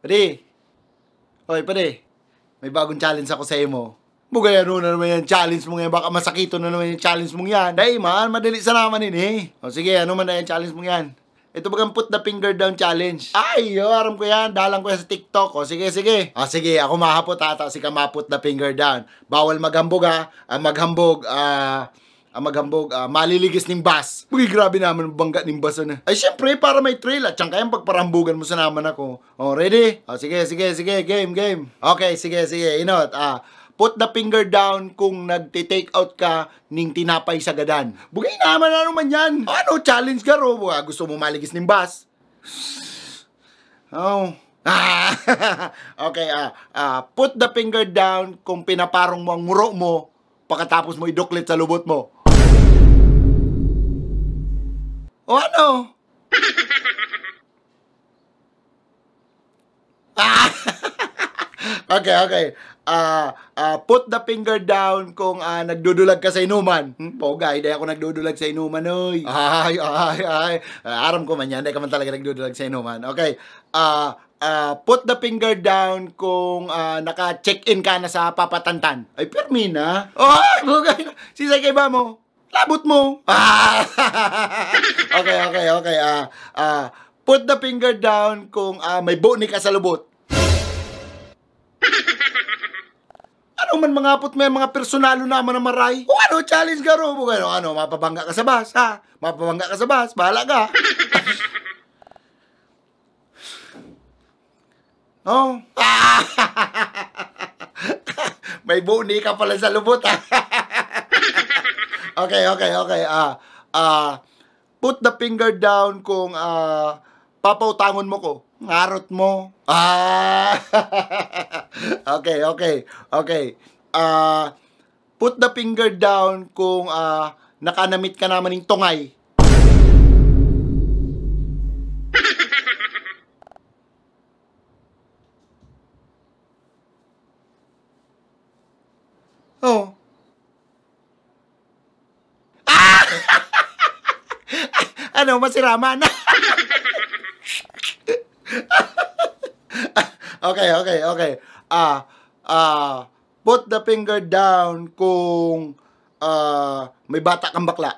Pre. oy pre. may bagong challenge ako sa imo. Bugay ano na naman yung challenge mo ngayon, baka masakito na naman yung challenge mo yan. Dahil man, madali sa naman yun eh. O sige, ano man na yung challenge mo yan? Ito bagang put the finger down challenge. Ay, yo, aram ko yan. Dalang ko yan sa TikTok. O, sige, sige. O, sige, ako mahapot ata. Sige, maput the finger down. Bawal maghambog ha. Ah, maghambog, ah... Uh, ang ah, maghambog, uh, maliligis ng bus. Uy, grabe naman ang bangga ng bus na. Ano. Ay, syempre, para may trail at ah. siyang kayang pagparambugan mo sa naman ako. Oh, ready? Oh, sige, sige, sige, game, game. Okay, sige, sige, inot. Ah, put the finger down kung nagte-take out ka ning tinapay sa gadan. Bugay naman ano man yan. Ano, challenge ka ro? gusto mo maligis ng bus. Oh. Ah, okay, ah, ah, put the finger down kung pinaparong mo ang muro mo pagkatapos mo iduklit sa lubot mo. O ano? Ah! okay, okay. Uh, uh, put the finger down kung uh, nagdudulag ka sa inuman. Hmm? Poga, hindi ako nagdudulag sa inuman, oy. Ay, ay, ay. Uh, aram ko man yan, hindi ka man talaga nagdudulag sa inuman. Okay. Uh, uh, put the finger down kung uh, naka-check-in ka na sa papatantan. Ay, permina. Oh, bugay. Sisay kay ba mo? labot mo. Ah! okay, okay, okay. Ah, ah, put the finger down kung ah, may bone ka sa lubot. ano man mga put may mga personalo naman na maray. O ano, challenge garo mo. Ano, ano, mapabangga ka sa bus, ha? Mapabangga ka sa bus, bahala ka. no? Ah! may bone ka pala sa lubot, ha? Okay, okay, okay. Ah, uh, uh, put the finger down kung uh, papautangon mo ko. Ngarot mo. Ah! okay, okay, okay. Ah, uh, put the finger down kung uh, nakanamit ka naman ng tungay. ano, masirama na. okay, okay, okay. Ah, uh, ah, uh, put the finger down kung uh, may bata kang bakla.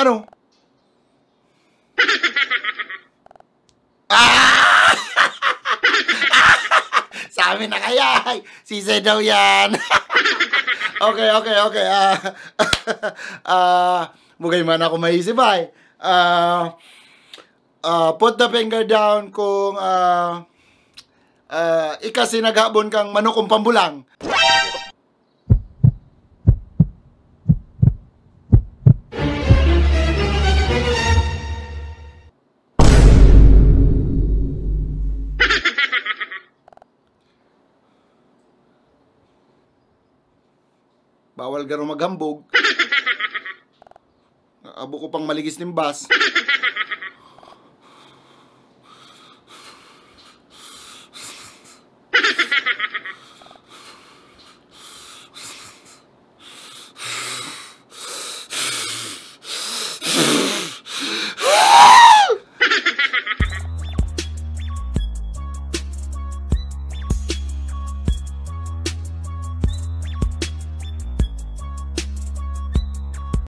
Ano? Ah! Sabi na kaya, si daw yan okay, okay, okay. Ah, uh, ah, mugay man ako maisip ay. Uh, uh, put the finger down kung uh, uh, ikasinaghabon kang manukong pambulang. Bawal gano'ng maghambog. Abo ko pang maligis ng bus.